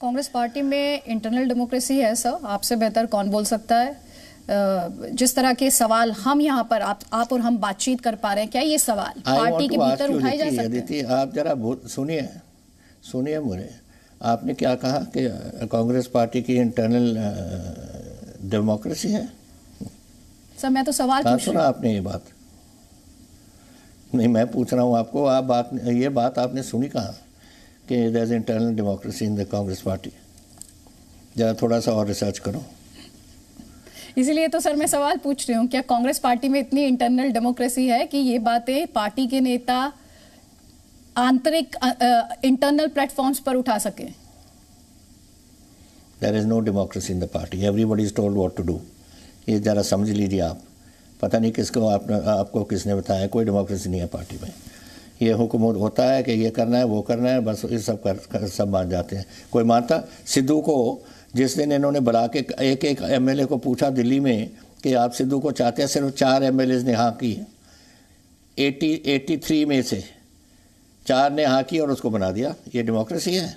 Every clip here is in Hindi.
कांग्रेस पार्टी में इंटरनल डेमोक्रेसी है सर आपसे बेहतर कौन बोल सकता है जिस तरह के सवाल हम यहाँ पर आप आप और हम बातचीत कर पा रहे हैं क्या ये सवाल पार्टी के भीतर उठाए जा सकते हैं आप जरा सुनिए सुनिए मुझे आपने क्या कहा कि कांग्रेस पार्टी की इंटरनल डेमोक्रेसी है सर मैं तो सवाल हाँ, पूछ सुना आपने ये बात नहीं मैं पूछ रहा हूँ आपको आप बात ये बात आपने सुनी कहाँ कि there's internal democracy in the Congress party जरा थोड़ा सा और रिसर्च करो इसीलिए तो सर मैं सवाल पूछ रही हूँ क्या कांग्रेस पार्टी में इतनी इंटरनल डेमोक्रेसी है कि ये बातें पार्टी के नेता आंतरिक इंटरनल प्लेटफॉर्म्स पर उठा सके there is no democracy in the party everybody is told what to do ये ज़रा समझ लीजिए आप पता नहीं किसको आप, आपको किसने बताया कोई डेमोक्रेसी नहीं है पार्टी में ये हुक्म होता है कि ये करना है वो करना है बस ये सब कर, कर सब मान जाते हैं कोई मानता सिद्धू को जिस दिन इन्होंने बुला के एक एक एमएलए को पूछा दिल्ली में कि आप सिद्धू को चाहते हैं सिर्फ चार एम ने हाँ की एटी एटी थ्री में से चार ने हाँ की और उसको बना दिया ये डेमोक्रेसी है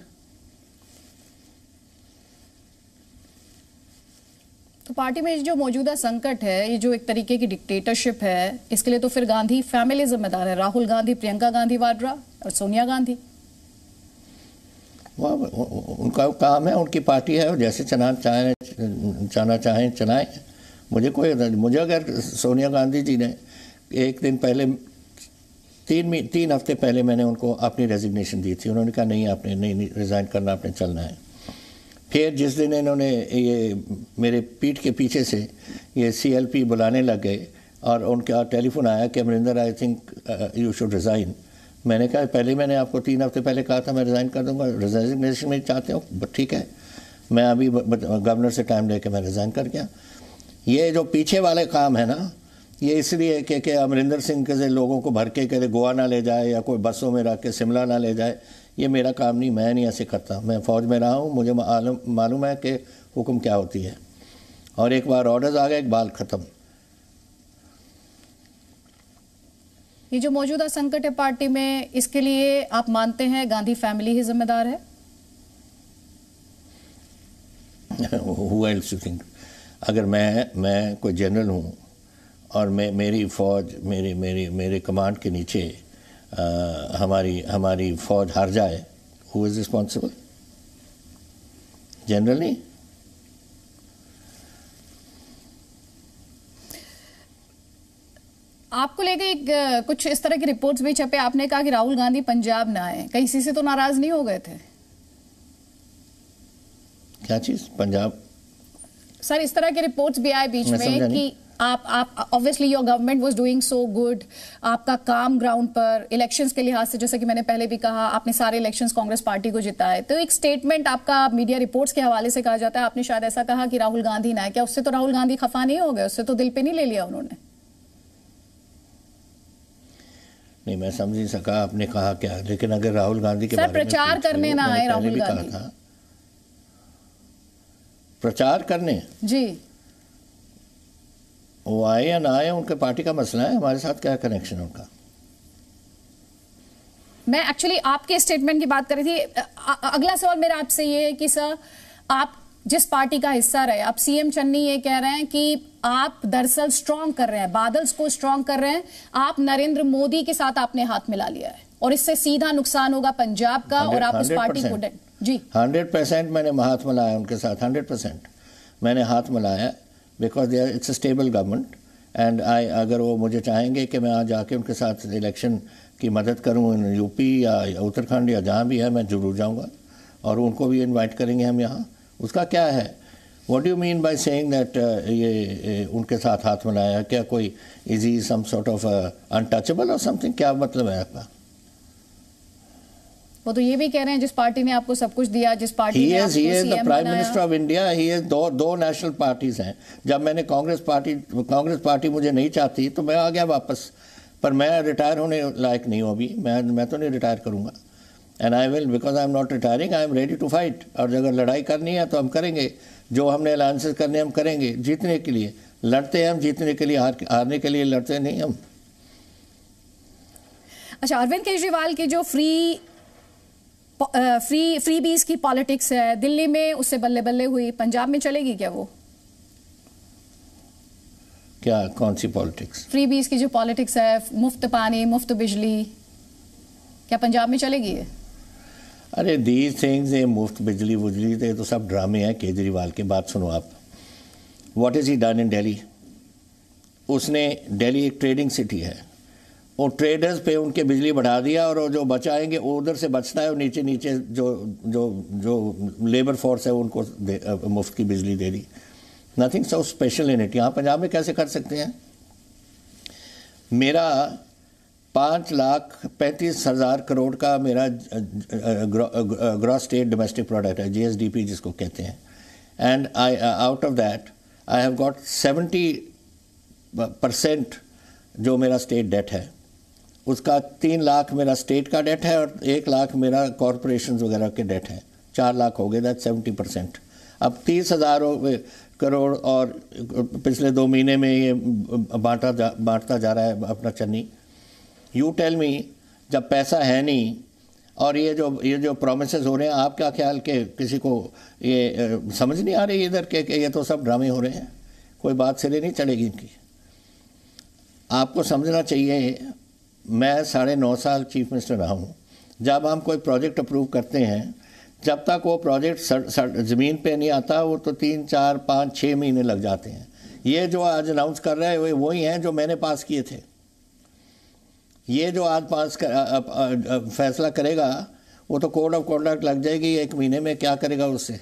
तो पार्टी में जो मौजूदा संकट है ये जो एक तरीके की डिक्टेटरशिप है इसके लिए तो फिर गांधी फैमिली जिम्मेदार है राहुल गांधी प्रियंका गांधी वाड्रा और सोनिया गांधी उनका काम है उनकी पार्टी है जैसे चना चाहें चाहना चाहें चलाएं मुझे कोई मुझे अगर सोनिया गांधी जी ने एक दिन पहले तीन तीन हफ्ते पहले मैंने उनको अपनी रेजिग्नेशन दी थी उन्होंने कहा नहीं आपने नहीं, नहीं रिज़ाइन करना आपने चलना है फिर जिस दिन इन्होंने ये मेरे पीठ के पीछे से ये सीएलपी बुलाने लग गए और उनका टेलीफोन आया कि Amarinder I think you should resign मैंने कहा पहले मैंने आपको तीन हफ्ते पहले कहा था मैं रिज़ाइन कर दूँगा रिजाइनेशन में चाहते हो बट ठीक है मैं अभी गवर्नर से टाइम लेके मैं रिज़ाइन कर गया ये जो पीछे वाले काम है ना ये इसलिए कि कि अमरिंदर सिंह के लोगों को भर के कहते गोवा ना ले जाए या कोई बसों में रख के शिमला ना ले जाए ये मेरा काम नहीं मैं नहीं ऐसे करता मैं फ़ौज में रहा हूँ मुझे मालूम है कि हुक्म क्या होती है और एक बार ऑर्डर्स आ गए एक बाल ख़त्म ये जो मौजूदा संकट है पार्टी में इसके लिए आप मानते हैं गांधी फैमिली ही जिम्मेदार है अगर मैं मैं कोई जनरल हूँ और मैं मेरी फौज मेरे मेरे मेरे कमांड के नीचे आ, हमारी हमारी फौज हार जाए हु इज़ रिस्पॉन्सिबल जनरली आपको लेकर एक कुछ इस तरह की रिपोर्ट्स भी छपे आपने कहा कि राहुल गांधी पंजाब ना आए कहीं इसी से तो नाराज नहीं हो गए थे क्या चीज पंजाब सर इस तरह की रिपोर्ट्स भी आए बीच में कि आप आप obviously your government was doing so good आपका काम ग्राउंड पर इलेक्शंस के लिहाज से जैसे कि मैंने पहले भी कहा आपने सारे इलेक्शंस कांग्रेस पार्टी को जिता है तो एक स्टेटमेंट आपका मीडिया रिपोर्ट्स के हवाले से कहा जाता है आपने शायद ऐसा कहा कि राहुल गांधी ना है क्या उससे तो राहुल गांधी खफा नहीं हो गए उससे तो दिल पर नहीं ले लिया उन्होंने नहीं मैं समझ नहीं सका आपने कहा क्या लेकिन अगर राहुल गांधी के सर प्रचार करने ना आए राहुल गांधी प्रचार करने जी वो आए या ना आए उनके पार्टी का मसला है हमारे साथ क्या कनेक्शन उनका मैं एक्चुअली आपके स्टेटमेंट की बात कर रही थी अगला सवाल मेरा आपसे ये है कि सर आप जिस पार्टी का हिस्सा रहे आप सीएम चन्नी ये कह रहे हैं कि आप दरअसल स्ट्रांग कर रहे हैं बादल्स को स्ट्रांग कर रहे हैं आप नरेंद्र मोदी के साथ आपने हाथ मिला लिया है और इससे सीधा नुकसान होगा पंजाब का और आप उस पार्टी को जी हंड्रेड परसेंट मैंने हाथ मिलाया उनके साथ हंड्रेड परसेंट मैंने हाथ मिलाया because they it's a stable government and I अगर वो मुझे चाहेंगे कि मैं आज जाके उनके साथ इलेक्शन की मदद करूँ यूपी या उत्तराखंड या जहाँ भी है मैं जरूर जाऊँगा और उनको भी इन्वाइट करेंगे हम यहाँ उसका क्या है what you mean by saying that ये उनके साथ हाथ मिलाया क्या कोई is he some sort of untouchable और समथिंग क्या मतलब है आपका वो तो ये भी कह रहे हैं जिस पार्टी ने आपको सब कुछ दिया जिस पार्टी he ने is, he is the prime minister of India he दो दो नेशनल पार्टीज हैं जब मैंने कांग्रेस पार्टी कांग्रेस पार्टी मुझे नहीं चाहती तो मैं आ गया वापस पर मैं रिटायर होने लायक नहीं हूँ अभी मैं मैं तो नहीं रिटायर करूँगा and I will because I am not retiring I am ready to fight और अगर लड़ाई करनी है तो हम करेंगे जो हमने अलायंसेस करने हम करेंगे जीतने के लिए लड़ते हैं हम जीतने के लिए हारने के लिए लड़ते नहीं हम अच्छा अरविंद केजरीवाल के जो फ्री फ्री फ्री बीज की पॉलिटिक्स है दिल्ली में उससे बल्ले बल्ले हुई पंजाब में चलेगी क्या वो क्या कौन सी पॉलिटिक्स फ्री बीज की जो पॉलिटिक्स है मुफ्त पानी मुफ्त बिजली क्या पंजाब में चलेगी ये अरे दीज थिंग्स ये मुफ्त बिजली बुजली ये तो सब ड्रामे हैं केजरीवाल के बात सुनो आप what is he done in Delhi उसने दिल्ली एक ट्रेडिंग सिटी है और ट्रेडर्स पे उनके बिजली बढ़ा दिया और जो बचाएंगे उधर से बचता है और नीचे नीचे जो जो जो लेबर फोर्स है उनको मुफ्त की बिजली दे दी nothing so special in it यहाँ पंजाब में कैसे कर सकते हैं मेरा पाँच लाख पैंतीस हज़ार करोड़ का मेरा ग्रॉस स्टेट डोमेस्टिक प्रोडक्ट है जीएसडीपी जिसको कहते हैं and I out of that I have got seventy percent जो मेरा स्टेट डेट है उसका तीन लाख मेरा स्टेट का डेट है और एक लाख मेरा कॉरपोरेशन वगैरह के डेट है चार लाख हो गए दैट सेवेंटी परसेंट अब तीस हज़ार करोड़ और पिछले दो महीने में ये बांटा जा बांटता जा रहा है अपना चन्नी यू टेल मी जब पैसा है नहीं और ये जो ये जो प्रोमिस हो रहे हैं आप क्या ख्याल के किसी को ये समझ नहीं आ रही इधर के कि ये तो सब ड्रामे हो रहे हैं कोई बात सिरे नहीं चढ़ेगी इनकी आपको समझना चाहिए मैं साढ़े नौ साल चीफ मिनिस्टर रहा हूँ जब हम कोई प्रोजेक्ट अप्रूव करते हैं जब तक वो प्रोजेक्ट ज़मीन पे नहीं आता वो तो तीन चार पाँच छः महीने लग जाते हैं ये जो आज अनाउंस कर रहे हैं वही हैं जो मैंने पास किए थे ये जो आज पास कर, आ, आ, आ, फैसला करेगा वो तो कोड ऑफ कॉन्डक्ट लग जाएगी एक महीने में क्या करेगा उससे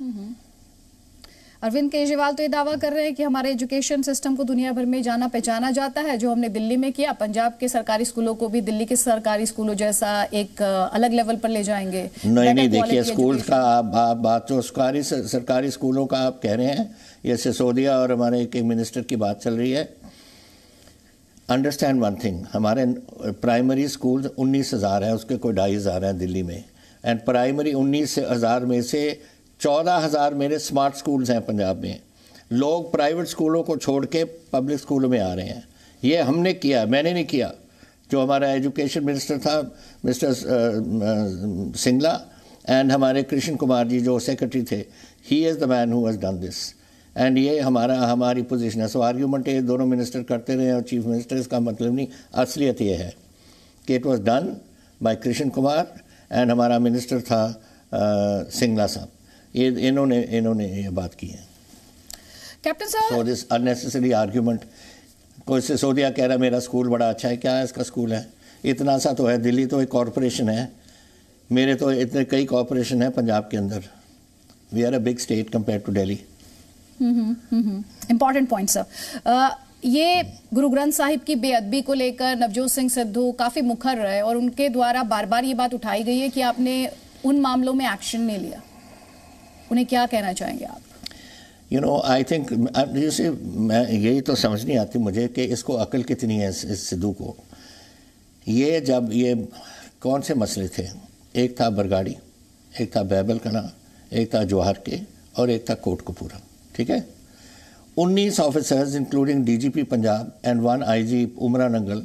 हम्म, हम्म। अरविंद केजरीवाल तो ये दावा कर रहे हैं कि हमारे एजुकेशन सिस्टम को दुनिया भर में जाना पहचाना जाता है जो हमने दिल्ली में किया पंजाब के सरकारी स्कूलों को भी दिल्ली के सरकारी स्कूलों जैसा एक अलग लेवल पर ले जाएंगे नहीं नहीं देखिए स्कूल का आप बात बा, तो सरकारी सरकारी स्कूलों का आप कह रहे हैं ये सिसोदिया और हमारे एक मिनिस्टर की बात चल रही है अंडरस्टैंड वन थिंग हमारे प्राइमरी स्कूल उन्नीस हज़ार हैं उसके कोई ढाई हज़ार हैं दिल्ली में एंड प्राइमरी उन्नीस में से चौदह हज़ार मेरे स्मार्ट स्कूल्स हैं पंजाब में लोग प्राइवेट स्कूलों को छोड़ के पब्लिक स्कूलों में आ रहे हैं ये हमने किया मैंने नहीं किया जो हमारा एजुकेशन मिनिस्टर था मिस्टर सिंगला एंड हमारे कृष्ण कुमार जी जो सेक्रेटरी थे he is the man who has done this and ये हमारा हमारी पोजीशन है सो आर्ग्यूमेंट ये दोनों मिनिस्टर करते रहे और चीफ मिनिस्टर इसका मतलब नहीं असलियत ये है कि it was done by Krishan Kumar and हमारा मिनिस्टर था सिंगला uh, साहब ये इन्होंने इन्होंने ये बात की है captain sir so this unnecessary argument कोई से सिसोदिया कह रहा मेरा स्कूल बड़ा अच्छा है क्या है इसका स्कूल है इतना सा तो है दिल्ली तो एक कॉरपोरेशन है मेरे तो इतने कई कॉरपोरेशन हैं पंजाब के अंदर we are hmm, hmm, hmm, a big state compare to Delhi important point sir ये गुरु ग्रंथ साहिब की बेअदबी को लेकर नवजोत सिंह सिद्धू काफ़ी मुखर रहे और उनके द्वारा बार बार ये बात उठाई गई है कि आपने उन मामलों में एक्शन नहीं लिया उन्हें क्या कहना चाहेंगे आप यू नो आई थिंक जैसे मैं यही तो समझ नहीं आती मुझे कि इसको अकल कितनी है इस, सिद्धू को ये जब ये कौन से मसले थे एक था बरगाड़ी एक था बैबल कना एक था जवाहर के और एक था कोट कपूरा ठीक है उन्नीस officers including DGP Punjab and one IG Umranangal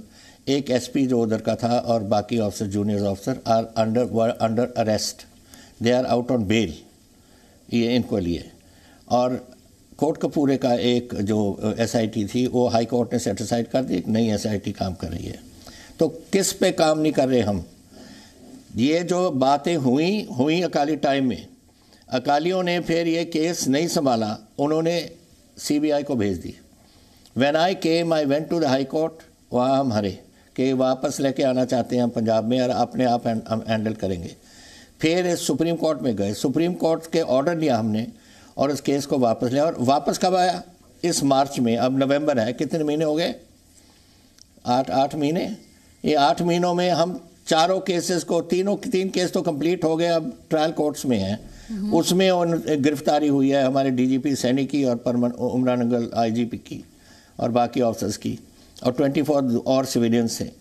एक एसपी जो उधर का था और बाकी officer junior officer are under were under arrest they are out on bail ये इनको लिए और कोट कपूरे का एक जो एसआईटी थी वो हाई कोर्ट ने सेटिसाइड कर दी एक नई एसआईटी काम कर रही है तो किस पे काम नहीं कर रहे हम ये जो बातें हुई हुई अकाली टाइम में अकालियों ने फिर ये केस नहीं संभाला उन्होंने सीबीआई को भेज दी when I came I went to the high court वहाँ हम हरे कि वापस लेके आना चाहते हैं हम पंजाब में और अपने आप हैंडल करेंगे फिर सुप्रीम कोर्ट में गए सुप्रीम कोर्ट के ऑर्डर लिया हमने और इस केस को वापस लिया और वापस कब आया इस मार्च में अब नवंबर है कितने महीने हो गए आठ आठ महीने ये आठ महीनों में हम चारों केसेस को तीनों तीन केस तो कंप्लीट हो गए अब ट्रायल कोर्ट्स में हैं हम्म। उसमें उन गिरफ्तारी हुई है हमारे डीजीपी सैनी की और परमन उमरानगल अंगल आईजीपी की और बाकी ऑफिसर्स की और ट्वेंटी और सिविलियंस हैं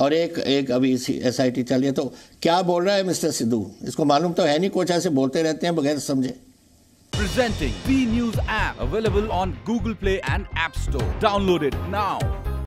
और एक एक अभी एस आई टी चल रही तो क्या बोल रहा है मिस्टर सिद्धू इसको मालूम तो है नहीं कुछ ऐसे बोलते रहते हैं बगैर समझे presenting B news app available on Google Play and App Store downloaded now